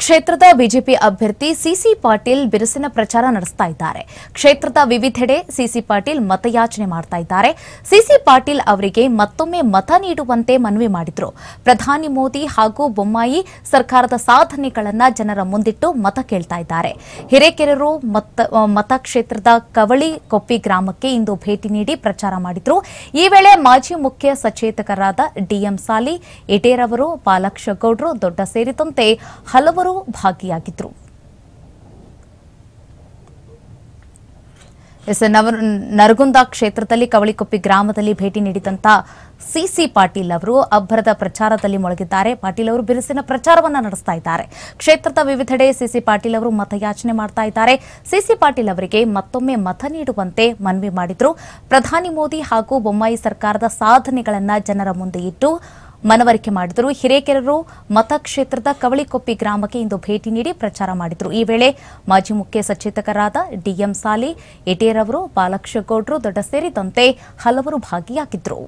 ಕ್ಷೇತ್ರದ ಬಿಜೆಪಿ ಅಭ್ಯರ್ಥಿ ಸಿಸಿ ಪಾಟೀಲ್ ಬಿರುಸಿನ ಪ್ರಚಾರ ನಡೆಸ್ತಾ ಇದ್ದಾರೆ ಕ್ಷೇತ್ರದ ವಿವಿಧೆಡೆ ಸಿಸಿ ಪಾಟೀಲ್ ಮತಯಾಚನೆ ಮಾಡ್ತಾ ಇದ್ದಾರೆ ಸಿಸಿ ಪಾಟೀಲ್ ಅವರಿಗೆ ಮತ್ತೊಮ್ಮೆ ಮತ ನೀಡುವಂತೆ ಮನವಿ ಮಾಡಿದ್ರು ಪ್ರಧಾನಿ ಮೋದಿ ಹಾಗೂ ಬೊಮ್ಮಾಯಿ ಸರ್ಕಾರದ ಸಾಧನೆಗಳನ್ನು ಜನರ ಮುಂದಿಟ್ಟು ಮತ ಕೇಳ್ತಾ ಇದ್ದಾರೆ ಹಿರೇಕೆರೂರು ಕ್ಷೇತ್ರದ ಕವಳಿ ಕೊಪ್ಪಿ ಗ್ರಾಮಕ್ಕೆ ಇಂದು ಭೇಟಿ ನೀಡಿ ಪ್ರಚಾರ ಮಾಡಿದ್ರು ಈ ವೇಳೆ ಮಾಜಿ ಮುಖ್ಯ ಸಚೇತಕರಾದ ಡಿಎಂ ಸಾಲಿ ಇಟೇರವರು ಪಾಲಾಕ್ಷ ಗೌಡ್ರು ದೊಡ್ಡ ಸೇರಿದಂತೆ ಹಲವು ಅವರು ಭಾಗಿಯಾಗಿದ್ದರು ಎಸ್ ನರಗುಂದ ಕ್ಷೇತ್ರದಲ್ಲಿ ಕವಳಿಕೊಪ್ಪಿ ಗ್ರಾಮದಲ್ಲಿ ಭೇಟಿ ನೀಡಿದಂತ ಸಿಸಿ ಪಾಟೀಲ್ ಅವರು ಅಬ್ಬರದ ಪ್ರಚಾರದಲ್ಲಿ ಮೊಳಗಿದ್ದಾರೆ ಪಾಟೀಲ್ ಅವರು ಬಿರುಸಿನ ಪ್ರಚಾರವನ್ನ ನಡೆಸ್ತಾ ಇದ್ದಾರೆ ಕ್ಷೇತ್ರದ ವಿವಿಧೆಡೆ ಸಿಸಿ ಪಾಟೀಲ್ ಅವರು ಮತಯಾಚನೆ ಮಾಡ್ತಾ ಇದ್ದಾರೆ ಸಿಸಿ ಪಾಟೀಲ್ ಅವರಿಗೆ ಮತ್ತೊಮ್ಮೆ ಮತ ನೀಡುವಂತೆ ಮನವಿ ಮಾಡಿದ್ರು ಪ್ರಧಾನಿ ಮೋದಿ ಹಾಗೂ ಬೊಮ್ಮಾಯಿ ಸರ್ಕಾರದ ಸಾಧನೆಗಳನ್ನು ಜನರ ಮುಂದೆ ಇಟ್ಟು ಮನವರಿಕೆ ಮಾಡಿದರು ಹಿರೇಕೆರರು ಮತಕ್ಷೇತ್ರದ ಕವಳಿಕೊಪ್ಪಿ ಗ್ರಾಮಕ್ಕೆ ಇಂದು ಭೇಟಿ ನೀಡಿ ಪ್ರಚಾರ ಮಾಡಿದರು ಈ ವೇಳೆ ಮಾಜಿ ಮುಖ್ಯ ಸಚೇತಕರಾದ ಡಿಎಂ ಸಾಲಿ ಎಟೇರವರು ಬಾಲಕ್ಷಗೌಡರು ದೊಡ್ಡ ಸೇರಿದಂತೆ ಹಲವರು ಭಾಗಿಯಾಗಿದ್ದರು